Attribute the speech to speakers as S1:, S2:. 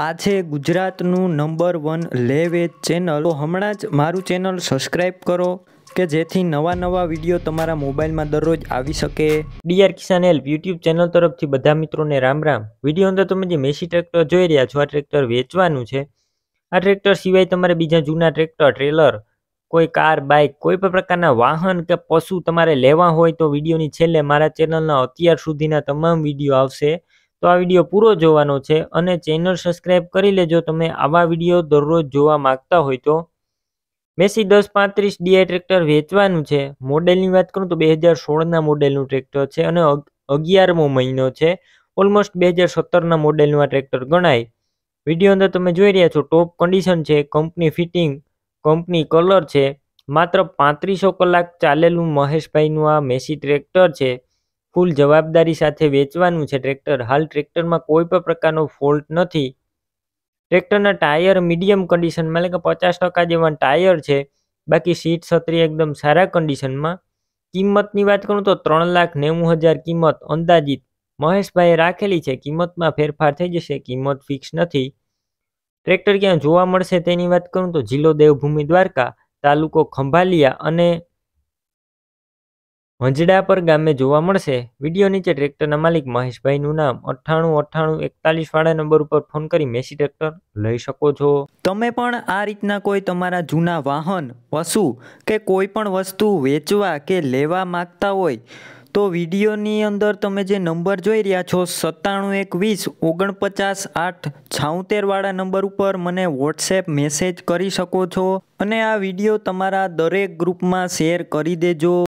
S1: આ છે ગુજરાતનું નંબર વન લેવેજ ચેનલ તો હમણાં જ મારું ચેનલ
S2: સબસ્ક્રાઈબ કરો કે જેથી નવા નવા વિડીયો તમારા મોબાઈલમાં દરરોજ આવી શકે D R Kisan help YouTube channel તરફથી બધા મિત્રોને રામ રામ વિડીયો અંદર તમે જે મેસી ટ્રેક્ટર જોઈ રહ્યા છો આ ટ્રેક્ટર વેચવાનું છે આ ટ્રેક્ટર સિવાય તમારે બીજા જૂના ટ્રેક્ટર ટ્રેલર કોઈ કાર બાઇક કોઈ પણ પ્રકારના વાહન કે પશુ તમારે લેવા હોય તો વિડીયોની છેલ્લે મારા ચેનલના અત્યાર સુધીના તમામ વિડીયો આવશે તો આ વિડીયો પૂરો જોવાનો છે અને ચેનલ સબસ્ક્રાઈબ કરી લેજો તમે આવા વિડીયો દરરોજ જોવા માંગતા હોય તો મેસી દસ પાંત્રીસ ડીઆઈ ટ્રેક્ટર વેચવાનું છે મોડેલની વાત કરું તો બે હજાર સોળના મોડેલનું ટ્રેક્ટર છે અને અગિયારમો મહિનો છે ઓલમોસ્ટ બે હજાર સત્તરના મોડેલનું આ ટ્રેક્ટર ગણાય વિડીયો અંદર તમે જોઈ રહ્યા છો ટોપ કન્ડિશન છે કંપની ફિટિંગ કંપની કલર છે માત્ર પાંત્રીસો કલાક ચાલેલું મહેશભાઈનું આ મેસી ટ્રેક્ટર છે ફૂલ જવાબદારી સાથે વેચવાનું છે ટ્રેક્ટર હાલ ટ્રેક્ટરમાં કોઈ પણ પ્રકારનો ફોલ્ટ નથી ટ્રેક્ટરના ટાયર મીડિયમ કન્ડિશનમાં એટલે કે પચાસ ટકા જેવા ટાયર છે બાકી સીટ છત્રી એકદમ સારા કન્ડિશનમાં કિંમતની વાત કરું તો ત્રણ લાખ નેવું હજાર કિંમત અંદાજિત મહેશભાઈએ રાખેલી છે કિંમતમાં ફેરફાર થઈ જશે કિંમત ફિક્સ નથી ટ્રેક્ટર ક્યાં જોવા મળશે તેની વાત કરું તો જિલ્લો દેવભૂમિ દ્વારકા તાલુકો ખંભાલિયા અને વંજડાપર ગામે જોવા મળશે વિડીયો નીચે ટ્રેક્ટરના માલિક મહેશભાઈનું નામ અઠ્ઠાણું અઠ્ઠાણું એકતાલીસ વાળા નંબર ઉપર ફોન કરી મેસી ટ્રેક્ટર લઈ શકો છો તમે પણ આ રીતના કોઈ તમારા જૂના વાહન
S1: પશુ કે કોઈ પણ વસ્તુ વેચવા કે લેવા માગતા હોય તો વિડીયોની અંદર તમે જે નંબર જોઈ રહ્યા છો સત્તાણું એક વીસ ઓગણપચાસ આઠ છાઉતેરવાળા નંબર ઉપર મને વોટ્સએપ મેસેજ કરી શકો છો અને આ વિડીયો તમારા દરેક ગ્રુપમાં શેર કરી દેજો